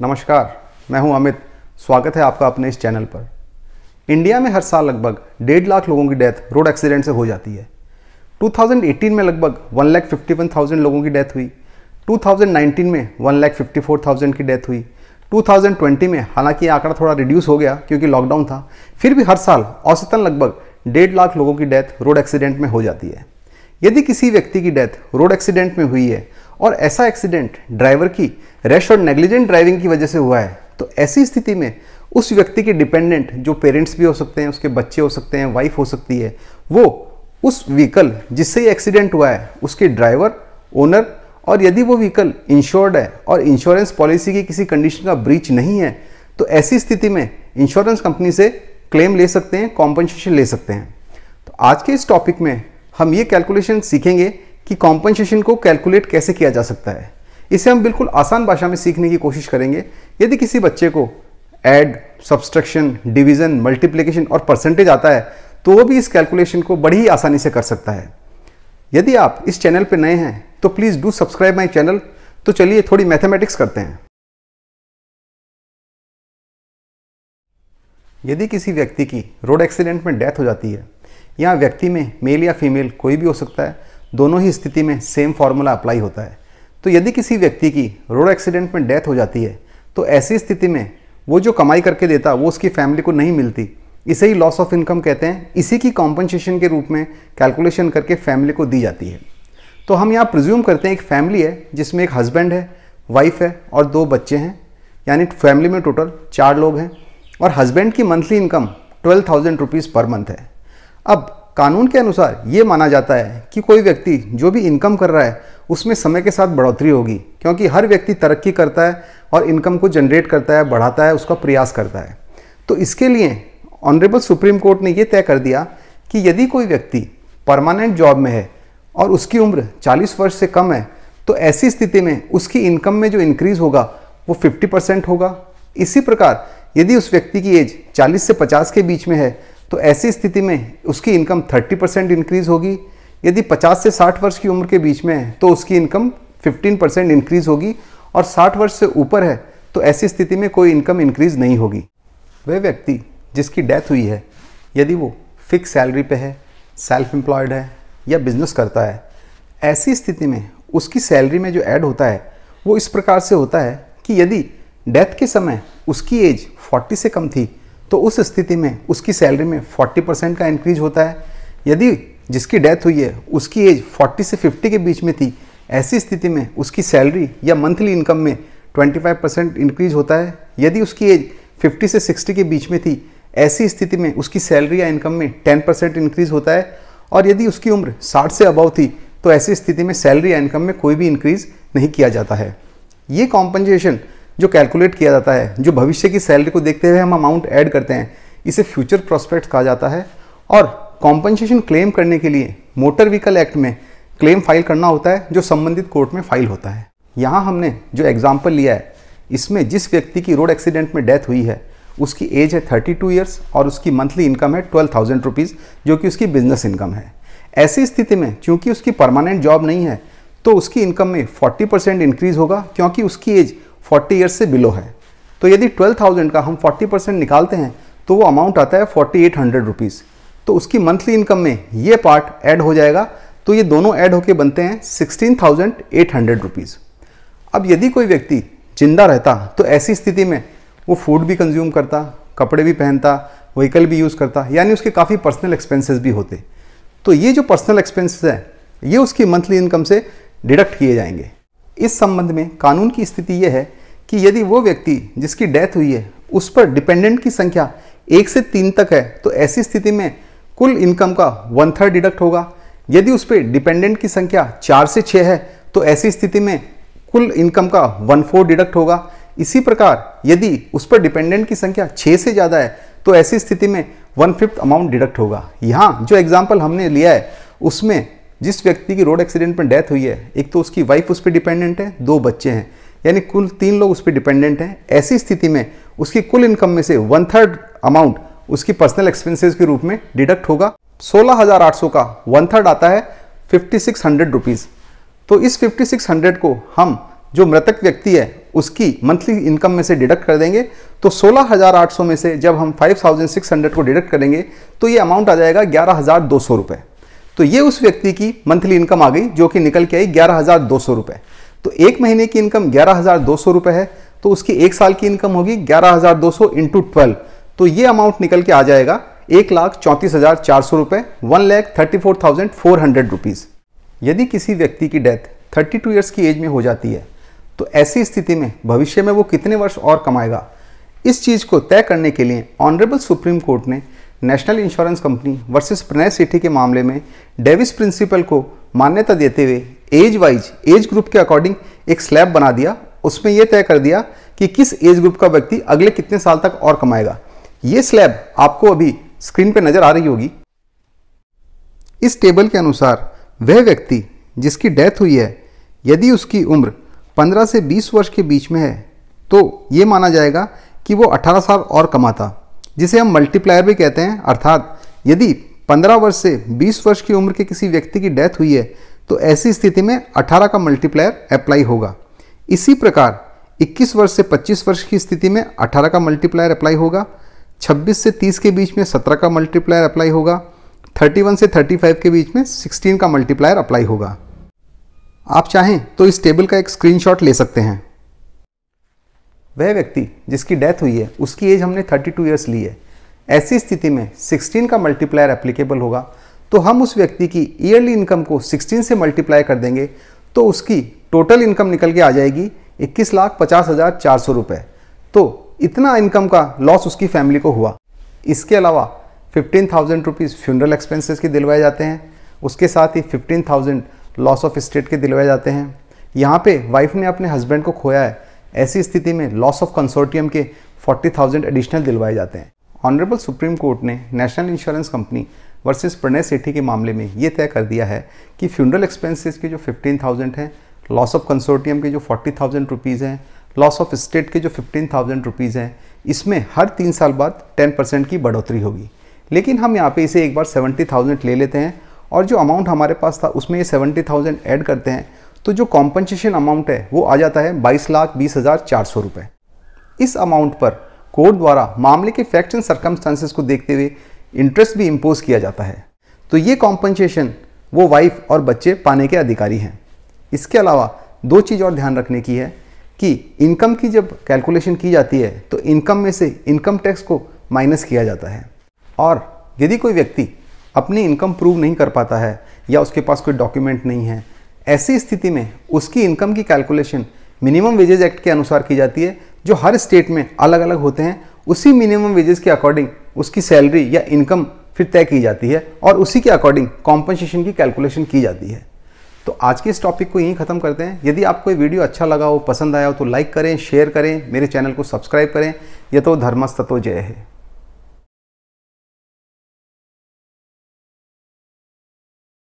नमस्कार मैं हूं अमित स्वागत है आपका अपने इस चैनल पर इंडिया में हर साल लगभग डेढ़ लाख लोगों की डेथ रोड एक्सीडेंट से हो जाती है 2018 में लगभग one lakh fifty one thousand लोगों की डेथ हुई 2019 में one lakh fifty four thousand की डेथ हुई 2020 में हालांकि आंकड़ा थोड़ा रिड्यूस हो गया क्योंकि लॉकडाउन था फिर भी हर साल औसतन लगभग डेढ़ लाख लोगों की डेथ रोड एक्सीडेंट में हो जाती है यदि किसी व्यक्ति की डेथ रोड एक्सीडेंट में हुई है और ऐसा एक्सीडेंट ड्राइवर की रैश और नेग्लिजेंट ड्राइविंग की वजह से हुआ है तो ऐसी स्थिति में उस व्यक्ति के डिपेंडेंट जो पेरेंट्स भी हो सकते हैं उसके बच्चे हो सकते हैं वाइफ हो सकती है वो उस व्हीकल जिससे ये एक्सीडेंट हुआ है उसके ड्राइवर ओनर और यदि वो व्हीकल इंश्योर्ड है और इंश्योरेंस पॉलिसी की किसी कंडीशन का ब्रीच नहीं है तो ऐसी स्थिति में इंश्योरेंस कंपनी से क्लेम ले सकते हैं कॉम्पनसेशन ले सकते हैं तो आज के इस टॉपिक में हम ये कैलकुलेशन सीखेंगे कि कॉम्पनसेशन को कैलकुलेट कैसे किया जा सकता है इसे हम बिल्कुल आसान भाषा में सीखने की कोशिश करेंगे यदि किसी बच्चे को एड सब्सट्रक्शन डिवीज़न मल्टीप्लिकेशन और परसेंटेज आता है तो वो भी इस कैलकुलेशन को बड़ी ही आसानी से कर सकता है यदि आप इस चैनल पर नए हैं तो please do subscribe my channel तो चलिए थोड़ी मैथमेटिक्स करते हैं यदि किसी व्यक्ति की रोड एक्सीडेंट में डेथ हो जाती है या व्यक्ति में मेल या फीमेल कोई भी हो सकता है दोनों ही स्थिति में सेम फार्मूला अप्लाई होता है तो यदि किसी व्यक्ति की रोड एक्सीडेंट में डेथ हो जाती है तो ऐसी स्थिति में वो जो कमाई करके देता वो उसकी फैमिली को नहीं मिलती इसे ही लॉस ऑफ इनकम कहते हैं इसी की कॉम्पनसेशन के रूप में कैलकुलेशन करके फैमिली को दी जाती है तो हम यहाँ प्रिज्यूम करते हैं एक फैमिली है जिसमें एक हस्बैंड है वाइफ है और दो बच्चे हैं यानी फैमिली में टोटल चार लोग हैं और हस्बैंड की monthly income twelve thousand rupees per month है अब कानून के अनुसार ये माना जाता है कि कोई व्यक्ति जो भी इनकम कर रहा है उसमें समय के साथ बढ़ोतरी होगी क्योंकि हर व्यक्ति तरक्की करता है और इनकम को जनरेट करता है बढ़ाता है उसका प्रयास करता है तो इसके लिए ऑनरेबल सुप्रीम कोर्ट ने यह तय कर दिया कि यदि कोई व्यक्ति परमानेंट जॉब में है और उसकी उम्र 40 वर्ष से कम है तो ऐसी स्थिति में उसकी इनकम में जो इंक्रीज़ होगा वो 50 परसेंट होगा इसी प्रकार यदि उस व्यक्ति की एज 40 से 50 के बीच में है तो ऐसी स्थिति में उसकी इनकम 30 परसेंट इंक्रीज़ होगी यदि 50 से 60 वर्ष की उम्र के बीच में है तो उसकी इनकम 15 परसेंट इंक्रीज़ होगी और 60 वर्ष से ऊपर है तो ऐसी स्थिति में कोई इनकम इंक्रीज़ नहीं होगी वह व्यक्ति जिसकी डेथ हुई है यदि वो फिक्स सैलरी पे है सेल्फ एम्प्लॉयड है या बिजनेस करता है ऐसी स्थिति में उसकी सैलरी में जो ऐड होता है वो इस प्रकार से होता है कि यदि डेथ के समय उसकी एज 40 से कम थी तो उस स्थिति में उसकी सैलरी में 40 परसेंट का इंक्रीज होता है यदि जिसकी डेथ हुई है उसकी एज 40 से 50 के बीच में थी ऐसी स्थिति में उसकी सैलरी या मंथली इनकम में 25 परसेंट इंक्रीज होता है यदि उसकी एज 50 से 60 के बीच में थी ऐसी स्थिति में उसकी सैलरी या इनकम में 10 परसेंट इंक्रीज होता है और यदि उसकी उम्र 60 से अबव थी तो ऐसी स्थिति में सैलरी या इनकम में कोई भी इंक्रीज नहीं किया जाता है ये कॉम्पनसेशन जो कैलकुलेट किया जाता है जो भविष्य की सैलरी को देखते हुए हम अमाउंट ऐड करते हैं इसे फ्यूचर प्रोस्पेक्ट कहा जाता है और कॉम्पनसेशन क्लेम करने के लिए मोटर व्हीकल एक्ट में क्लेम फाइल करना होता है जो संबंधित कोर्ट में फाइल होता है यहाँ हमने जो एग्जाम्पल लिया है इसमें जिस व्यक्ति की रोड एक्सीडेंट में डेथ हुई है उसकी एज है 32 टू ईयर्स और उसकी मंथली इनकम है ट्वेल्व थाउजेंड रुपीज़ जो कि उसकी बिजनेस इनकम है ऐसी स्थिति में चूंकि उसकी परमानेंट जॉब नहीं है तो उसकी इनकम में 40 परसेंट इंक्रीज़ होगा क्योंकि उसकी एज फोर्टी ईयर्स से बिलो है तो यदि ट्वेल्व थाउजेंड का हम फोर्टी परसेंट निकालते हैं तो वो अमाउंट आता है फोर्टी एट हंड्रेड रुपीज़ तो उसकी मंथली इनकम में ये पार्ट ऐड हो जाएगा तो ये दोनों ऐड होके बनते हैं sixteen thousand eight hundred rupees अब यदि कोई व्यक्ति जिंदा रहता तो ऐसी स्थिति में वो फूड भी कंज्यूम करता कपड़े भी पहनता व्हीकल भी यूज़ करता यानी उसके काफ़ी पर्सनल एक्सपेंसेस भी होते तो ये जो पर्सनल एक्सपेंसेस हैं ये उसकी मंथली इनकम से डिडक्ट किए जाएंगे इस संबंध में कानून की स्थिति यह है कि यदि वो व्यक्ति जिसकी डेथ हुई है उस पर डिपेंडेंट की संख्या एक से तीन तक है तो ऐसी स्थिति में कुल इनकम का वन थर्ड डिडक्ट होगा यदि उस पर डिपेंडेंट की संख्या चार से छः है तो ऐसी स्थिति में कुल इनकम का वन फोर डिडक्ट होगा इसी प्रकार यदि उस पर डिपेंडेंट की संख्या छः से ज़्यादा है तो ऐसी स्थिति में वन फिफ्थ अमाउंट डिडक्ट होगा यहाँ जो एग्जाम्पल हमने लिया है उसमें जिस व्यक्ति की रोड एक्सीडेंट में डेथ हुई है एक तो उसकी वाइफ उस पर डिपेंडेंट है दो बच्चे हैं यानी कुल तीन लोग उस पर डिपेंडेंट हैं ऐसी स्थिति में उसकी कुल इनकम में से वन थर्ड अमाउंट उसकी पर्सनल एक्सपेंसेस के रूप में डिडक्ट होगा सोलह हज़ार आठ सौ का वन थर्ड आता है फिफ्टी सिक्स हंड्रेड रुपीज़ तो इस फिफ्टी सिक्स हंड्रेड को हम जो मृतक व्यक्ति है उसकी मंथली इनकम में से डिडक्ट कर देंगे तो 16,800 में से जब हम 5,600 को डिडक्ट करेंगे तो ये अमाउंट आ जाएगा ग्यारह हज़ार दो सौ रुपये तो ये उस व्यक्ति की मंथली इनकम आ गई जो कि निकल के आई ग्यारह हज़ार दो सौ रुपए तो एक महीने की इनकम ग्यारह हज़ार दो सौ रुपए है तो उसकी एक साल की इनकम होगी ग्यारह हज़ार दो सौ इंटू ट्वेल्व तो ये अमाउंट निकल के आ जाएगा एक लाख चौंतीस हज़ार चार सौ रुपए one lakh thirty four thousand four hundred rupees यदि किसी व्यक्ति की डेथ थर्टी टू ईयर्स की एज में हो जाती है तो ऐसी स्थिति में भविष्य में वो कितने वर्ष और कमाएगा इस चीज़ को तय करने के लिए ऑनरेबल सुप्रीम कोर्ट ने national insurance company versus Pranay Sethi के मामले में डेविस प्रिंसिपल को मान्यता देते हुए एज वाइज एज ग्रुप के अकॉर्डिंग एक स्लैब बना दिया उसमें यह तय कर दिया कि किस एज ग्रुप का व्यक्ति अगले कितने साल तक और कमाएगा ये स्लैब आपको अभी स्क्रीन पर नज़र आ रही होगी इस टेबल के अनुसार वह व्यक्ति जिसकी डेथ हुई है यदि उसकी उम्र 15 से 20 वर्ष के बीच में है तो ये माना जाएगा कि वो 18 साल और कमाता जिसे हम मल्टीप्लायर भी कहते हैं अर्थात यदि 15 वर्ष से 20 वर्ष की उम्र के किसी व्यक्ति की डेथ हुई है तो ऐसी स्थिति में 18 का मल्टीप्लायर अप्लाई होगा इसी प्रकार 21 वर्ष से 25 वर्ष की स्थिति में 18 का मल्टीप्लायर अप्लाई होगा 26 से 30 के बीच में 17 का मल्टीप्लायर अप्लाई होगा 31 से 35 के बीच में 16 का मल्टीप्लायर अप्लाई होगा आप चाहें तो इस टेबल का एक स्क्रीनशॉट ले सकते हैं वह व्यक्ति जिसकी डेथ हुई है उसकी एज हमने 32 इयर्स ली है ऐसी स्थिति में 16 का मल्टीप्लायर एप्लीकेबल होगा तो हम उस व्यक्ति की ईयरली इनकम को 16 से मल्टीप्लाई कर देंगे तो उसकी टोटल इनकम निकल के आ जाएगी इक्कीस लाख पचास हज़ार चार सौ रुपये तो इतना इनकम का लॉस उसकी फैमिली को हुआ इसके अलावा fifteen thousand rupees funeral expenses के दिलवाए जाते हैं उसके साथ ही fifteen thousand loss of estate के दिलवाए जाते हैं यहाँ पे वाइफ ने अपने हस्बैंड को खोया है ऐसी स्थिति में लॉस ऑफ कंसोर्टियम के 40,000 एडिशनल दिलवाए जाते हैं ऑनरेबल सुप्रीम कोर्ट ने national insurance company versus Pranay Sethi के मामले में ये तय कर दिया है कि फ्यूनरल एक्सपेंसेस के जो 15,000 हैं लॉस ऑफ कंसोर्टियम के जो 40,000 रुपीज़ हैं लॉस ऑफ स्टेट के जो 15,000 रुपीज़ हैं इसमें हर तीन साल बाद 10% की बढ़ोतरी होगी लेकिन हम यहाँ पे इसे एक बार 70,000 ले लेते हैं और जो अमाउंट हमारे पास था उसमें ये 70,000 ऐड करते हैं तो जो कॉम्पनसेशन अमाउंट है वो आ जाता है बाईस लाख बीस हज़ार चार सौ रुपये इस अमाउंट पर कोर्ट द्वारा मामले के फैक्ट्स एंड सर्कमस्टांसेस को देखते हुए इंटरेस्ट भी इम्पोज किया जाता है तो ये कॉम्पनसेशन वो वाइफ और बच्चे पाने के अधिकारी हैं इसके अलावा दो चीज़ और ध्यान रखने की है कि इनकम की जब कैलकुलेशन की जाती है तो इनकम में से इनकम टैक्स को माइनस किया जाता है और यदि कोई व्यक्ति अपनी इनकम प्रूव नहीं कर पाता है या उसके पास कोई डॉक्यूमेंट नहीं है ऐसी स्थिति में उसकी इनकम की कैलकुलेशन मिनिमम वेजेज एक्ट के अनुसार की जाती है जो हर स्टेट में अलग अलग होते हैं उसी मिनिमम वेजेस के अकॉर्डिंग उसकी सैलरी या इनकम फिर तय की जाती है और उसी के अकॉर्डिंग कॉम्पनसेशन की कैलकुलेशन की जाती है तो आज के इस टॉपिक को यहीं ख़त्म करते हैं यदि आपको ये वीडियो अच्छा लगा हो पसंद आया हो तो लाइक करें शेयर करें मेरे चैनल को सब्सक्राइब करें यह तो धर्मस्तत्व जय है